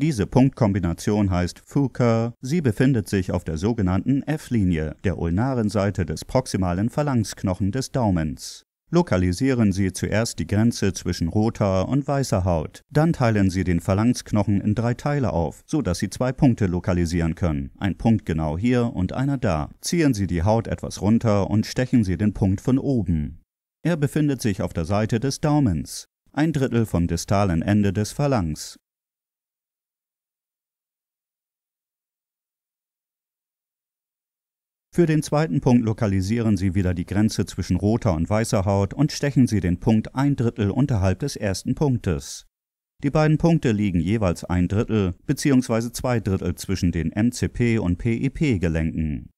Diese Punktkombination heißt Fuka. Sie befindet sich auf der sogenannten F-Linie, der ulnaren Seite des proximalen Phalanxknochen des Daumens. Lokalisieren Sie zuerst die Grenze zwischen roter und weißer Haut. Dann teilen Sie den Phalanxknochen in drei Teile auf, sodass Sie zwei Punkte lokalisieren können. Ein Punkt genau hier und einer da. Ziehen Sie die Haut etwas runter und stechen Sie den Punkt von oben. Er befindet sich auf der Seite des Daumens. Ein Drittel vom distalen Ende des Phalanx. Für den zweiten Punkt lokalisieren Sie wieder die Grenze zwischen roter und weißer Haut und stechen Sie den Punkt ein Drittel unterhalb des ersten Punktes. Die beiden Punkte liegen jeweils ein Drittel bzw. zwei Drittel zwischen den MCP- und PEP-Gelenken.